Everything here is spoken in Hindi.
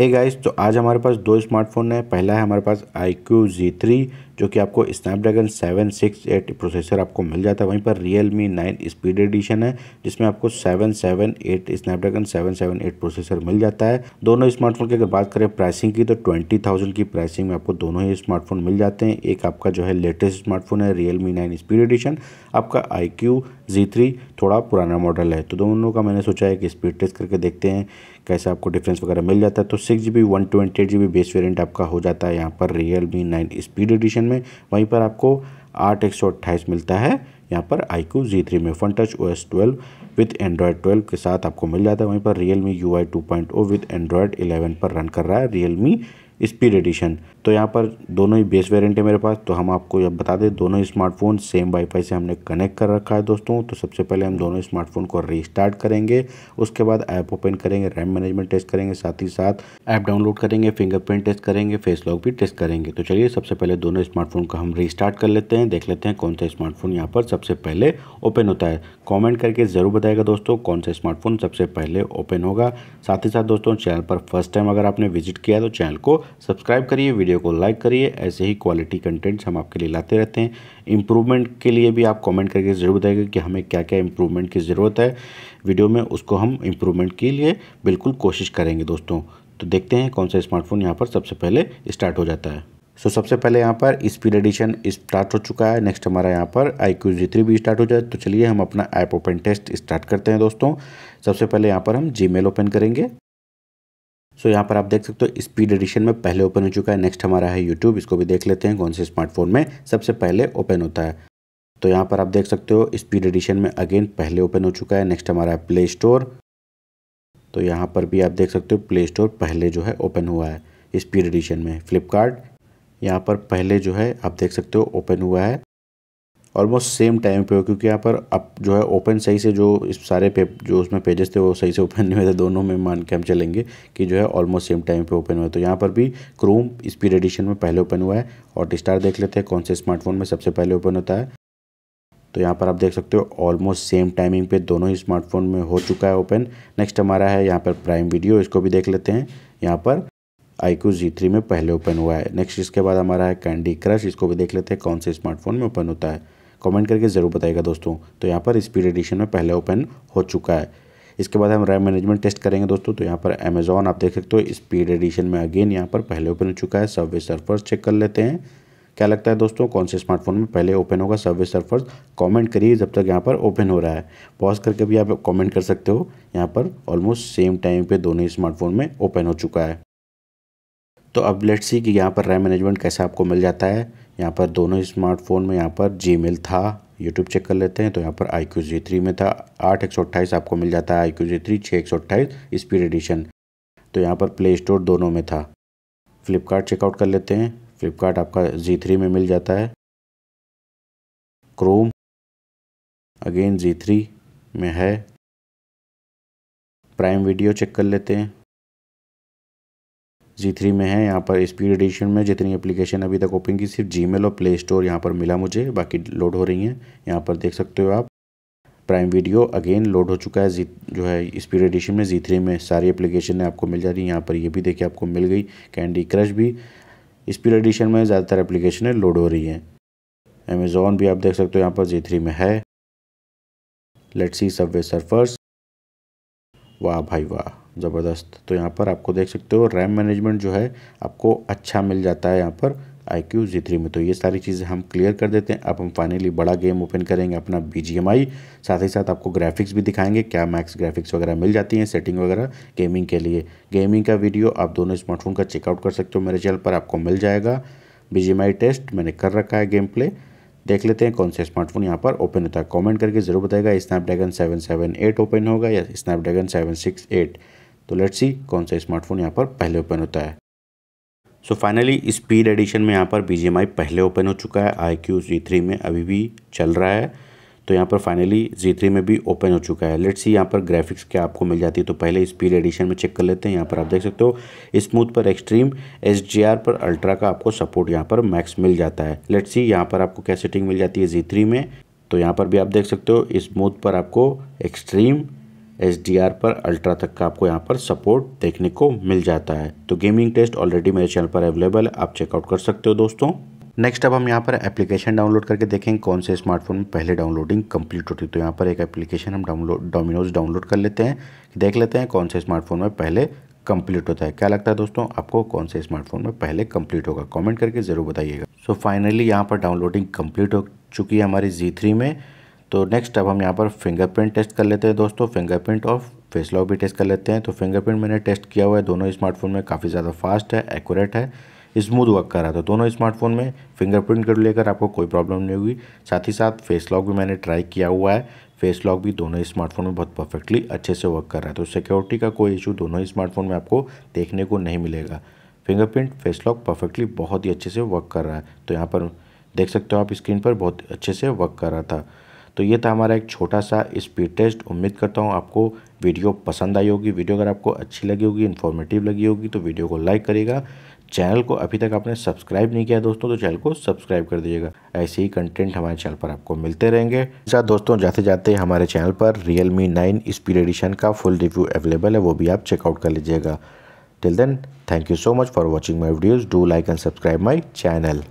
एक hey गाइस तो आज हमारे पास दो स्मार्टफोन है पहला है हमारे पास आई क्यू जी थ्री जो कि आपको Snapdragon seven six eight processor आपको मिल जाता है वहीं पर Realme nine speed edition है जिसमें आपको seven seven eight Snapdragon seven seven eight processor मिल जाता है दोनों स्मार्टफोन की अगर बात करें प्राइसिंग की तो ट्वेंटी थाउजेंड की प्राइसिंग में आपको दोनों ही स्मार्टफोन मिल जाते हैं एक आपका जो है लेटेस्ट स्मार्टफोन है Realme nine speed edition आपका आई क्यू जी थ्री थोड़ा पुराना मॉडल है तो दोनों का मैंने सोचा है कि स्पीड टेस्ट करके देखते हैं कैसे आपको डिफरेंस वगैरह मिल जाता है तो six G B one twenty eight G B base variant आपका हो जाता है यहाँ पर Realme nine speed edition version में वहीं पर आपको आठ एक सौ अट्ठाईस मिलता है यहाँ पर आई क्यू जी थ्री में Funtouch O S twelve with Android twelve के साथ आपको मिल जाता है वहीं पर Realme U I two point O with Android eleven पर रन कर रहा है रियल मी स्पीड एडिशन तो यहाँ पर दोनों ही बेस वेरिएंट है मेरे पास तो हम आपको यह बता दें दोनों स्मार्टफोन सेम वाईफाई से हमने कनेक्ट कर रखा है दोस्तों तो सबसे पहले हम दोनों स्मार्टफोन को रीस्टार्ट करेंगे उसके बाद ऐप ओपन करेंगे रैम मैनेजमेंट टेस्ट करेंगे साथ ही साथ ऐप डाउनलोड करेंगे फिंगरप्रिंट टेस्ट करेंगे फेस लॉक भी टेस्ट करेंगे तो चलिए सबसे पहले दोनों स्मार्टफोन को हम रीस्टार्ट कर लेते हैं देख लेते हैं कौन सा स्मार्टफोन यहाँ पर सबसे पहले ओपन होता है कॉमेंट करके ज़रूर बताएगा दोस्तों कौन सा स्मार्टफोन सबसे पहले ओपन होगा साथ ही साथ दोस्तों चैनल पर फर्स्ट टाइम अगर आपने विजिट किया तो चैनल को सब्सक्राइब करिए वीडियो को लाइक करिए ऐसे ही क्वालिटी कंटेंट्स हम आपके लिए लाते रहते हैं इम्प्रूवमेंट के लिए भी आप कमेंट करके ज़रूर बताएंगे कि हमें क्या क्या इम्प्रूवमेंट की ज़रूरत है वीडियो में उसको हम इम्प्रूवमेंट के लिए बिल्कुल कोशिश करेंगे दोस्तों तो देखते हैं कौन सा स्मार्टफोन यहाँ पर सबसे पहले स्टार्ट हो जाता है सो so, सबसे पहले यहाँ पर स्पीड एडिशन स्टार्ट हो चुका है नेक्स्ट हमारा यहाँ पर आई क्यू जी थ्री भी स्टार्ट हो जाए तो चलिए हम अपना ऐप ओपन टेस्ट स्टार्ट करते हैं दोस्तों सबसे पहले यहाँ पर हम जी ओपन करेंगे सो so, यहाँ पर आप देख सकते हो स्पीड एडिशन में पहले ओपन हो चुका है नेक्स्ट हमारा है यूट्यूब इसको भी देख लेते हैं कौन से स्मार्टफोन में सबसे पहले ओपन होता है तो यहाँ पर आप देख सकते हो स्पीड एडिशन में अगेन पहले ओपन हो चुका है नेक्स्ट हमारा है प्ले स्टोर तो यहाँ पर भी आप देख सकते हो प्ले स्टोर पहले जो है ओपन हुआ है स्पीड एडिशन में फ्लिपकार्ट यहाँ पर पहले जो है आप देख सकते हो ओपन हुआ है ऑलमोस्ट सेम टाइम पे हो क्योंकि यहाँ पर अब जो है ओपन सही से जो इस सारे पे जो उसमें पेजेस थे वो सही से ओपन नहीं हुए थे दोनों में मान के हम चलेंगे कि जो है ऑलमोस्ट सेम टाइम पे ओपन हुआ तो यहाँ पर भी क्रोम स्पीड एडिशन में पहले ओपन हुआ है और स्टार देख लेते हैं कौन से स्मार्टफोन में सबसे पहले ओपन होता है तो यहाँ पर आप देख सकते हो ऑलमोस्ट सेम टाइमिंग पे दोनों ही स्मार्टफोन में हो चुका है ओपन नेक्स्ट हमारा है यहाँ पर प्राइम वीडियो इसको भी देख लेते हैं यहाँ पर आई क्यू जी थ्री में पहले ओपन हुआ है नेक्स्ट इसके बाद हमारा है कैंडी क्रश इसको भी देख लेते हैं कौन से स्मार्टफोन में ओपन होता है कमेंट करके ज़रूर बताएगा दोस्तों तो यहाँ पर स्पीड एडिशन में पहले ओपन हो चुका है इसके बाद हम रैम मैनेजमेंट टेस्ट करेंगे दोस्तों तो यहाँ पर अमेजोन आप देख सकते हो स्पीड एडिशन में अगेन यहाँ पर पहले ओपन हो चुका है सर्वे सर्फर्स चेक कर लेते हैं क्या लगता है दोस्तों कौन से स्मार्टफोन में पहले ओपन होगा सर्वे सर्फर्स कॉमेंट करिए जब तक यहाँ पर ओपन हो रहा है पॉज करके भी आप कॉमेंट कर सकते हो यहाँ पर ऑलमोस्ट सेम टाइम पर दोनों ही स्मार्टफोन में ओपन हो चुका है तो अब लेट्स सी कि यहाँ पर रैम मैनेजमेंट कैसे आपको मिल जाता है यहाँ पर दोनों स्मार्टफोन में यहाँ पर जी था यूट्यूब चेक कर लेते हैं तो यहाँ पर आई क्यू जी थ्री में था आठ एक सौ अट्ठाईस आपको मिल जाता है आई क्यू जी थ्री छः एक सौ अट्ठाईस स्पीड एडिशन तो यहाँ पर प्ले स्टोर दोनों में था फ्लिपकार्ट चेकआउट कर लेते हैं फ्लिपकार्ट आपका जी थ्री में मिल जाता है क्रोम अगेन जी थ्री में है प्राइम वीडियो चेक कर लेते हैं जी थ्री में है यहाँ पर स्पीड एडिशन में जितनी एप्लीकेशन अभी तक ओपन की सिर्फ जी और प्ले स्टोर यहाँ पर मिला मुझे बाकी लोड हो रही हैं यहाँ पर देख सकते हो आप प्राइम वीडियो अगेन लोड हो चुका है जी जो है स्पीड एडिशन में जी थ्री में सारी एप्लीकेशन आपको मिल जा रही है यहाँ पर ये भी देखिए आपको मिल गई कैंडी क्रश भी स्पीड एडिशन में ज़्यादातर एप्लीकेशनें लोड हो रही हैं अमेज़ोन भी आप देख सकते हो यहाँ पर जी थ्री में है लेट्स सी सबवे सर्फर्स वाह भाई वाह ज़बरदस्त तो यहाँ पर आपको देख सकते हो रैम मैनेजमेंट जो है आपको अच्छा मिल जाता है यहाँ पर आई क्यू जी थ्री में तो ये सारी चीज़ें हम क्लियर कर देते हैं अब हम फाइनली बड़ा गेम ओपन करेंगे अपना बी जी एम आई साथ ही साथ आपको ग्राफिक्स भी दिखाएंगे क्या मैक्स ग्राफिक्स वगैरह मिल जाती हैं सेटिंग वगैरह गेमिंग के लिए गेमिंग का वीडियो आप दोनों स्मार्टफोन का चेकआउट कर सकते हो मेरे चैनल पर आपको मिल जाएगा B G M I test मैंने कर रखा है गेम प्ले देख लेते हैं कौन से स्मार्टफोन यहाँ पर ओपन होता है कॉमेंट करके ज़रूर बताएगा Snapdragon seven seven eight open होगा या स्नैपड्रैगन सेवन सिक्स एट तो लेट सी कौन सा स्मार्टफोन यहाँ पर पहले ओपन होता है सो फाइनली स्पीड एडिशन में यहाँ पर बी पहले ओपन हो चुका है आई क्यू में अभी भी चल रहा है तो यहाँ पर फाइनली जी में भी ओपन हो चुका है लेट्स सी यहाँ पर ग्राफिक्स क्या आपको मिल जाती है तो पहले स्पीड एडिशन में चेक कर लेते हैं यहाँ पर आप देख सकते हो स्मूथ पर एक्सट्रीम एस पर अल्ट्रा का आपको सपोर्ट यहाँ पर मैक्स मिल जाता है लेट्स सी यहाँ पर आपको क्या सेटिंग मिल जाती है जी में तो यहाँ पर भी आप देख सकते हो स्मूथ पर आपको एक्सट्रीम एस पर अल्ट्रा तक का आपको यहाँ पर सपोर्ट देखने को मिल जाता है तो गेमिंग टेस्ट ऑलरेडी मेरे चैनल पर अवेलेबल है आप चेकआउट कर सकते हो दोस्तों नेक्स्ट अब हम यहाँ पर एप्लीकेशन डाउनलोड करके देखेंगे कौन से स्मार्टफोन में पहले डाउनलोडिंग कंप्लीट होती है तो यहाँ पर एक एप्लीकेशन हम डाउनलोड डोमिनोज डाउनलोड कर लेते हैं देख लेते हैं कौन से स्मार्टफोन में पहले कंप्लीट होता है क्या लगता है दोस्तों आपको कौन से स्मार्टफोन में पहले कंप्लीट होगा कमेंट करके ज़रूर बताइएगा सो फाइनली यहाँ पर डाउनलोडिंग कंप्लीट हो चुकी है हमारी जी में तो नेक्स्ट अब हम यहाँ पर फिंगरप्रिंट टेस्ट कर लेते हैं दोस्तों फिंगरप्रिंट और फेस लॉक भी टेस्ट कर लेते हैं तो फिंगरप्रिंट मैंने टेस्ट किया हुआ है दोनों स्मार्टफोन में काफ़ी ज़्यादा फास्ट है एक्यूरेट है स्मूथ वर्क कर रहा था दोनों स्मार्टफोन में फिंगरप्रिंट को लेकर आपको कोई प्रॉब्लम नहीं हुई साथ ही साथ फेस लॉक भी मैंने ट्राई किया हुआ है फेस लॉक भी दोनों स्मार्टफोन में बहुत परफेक्टली अच्छे से वर्क कर रहा है तो सिक्योरिटी तो का कोई इशू दोनों स्मार्टफोन में आपको देखने को नहीं मिलेगा फिंगरप्रिंट फेस लॉक परफेक्टली बहुत ही अच्छे से वर्क कर रहा है तो यहाँ पर देख सकते हो आप स्क्रीन पर बहुत अच्छे से वर्क कर रहा था तो ये था हमारा एक छोटा सा स्पीड टेस्ट उम्मीद करता हूँ आपको वीडियो पसंद आई होगी वीडियो अगर आपको अच्छी लगी होगी इन्फॉर्मेटिव लगी होगी तो वीडियो को लाइक करेगा चैनल को अभी तक आपने सब्सक्राइब नहीं किया दोस्तों तो चैनल को सब्सक्राइब कर दीजिएगा ऐसे ही कंटेंट हमारे चैनल पर आपको मिलते रहेंगे साथ अच्छा दोस्तों जाते जाते हमारे चैनल पर Realme nine speed edition का फुल रिव्यू अवेलेबल है वो भी आप चेकआउट कर लीजिएगा till then thank you so much for watching my videos do like and subscribe my channel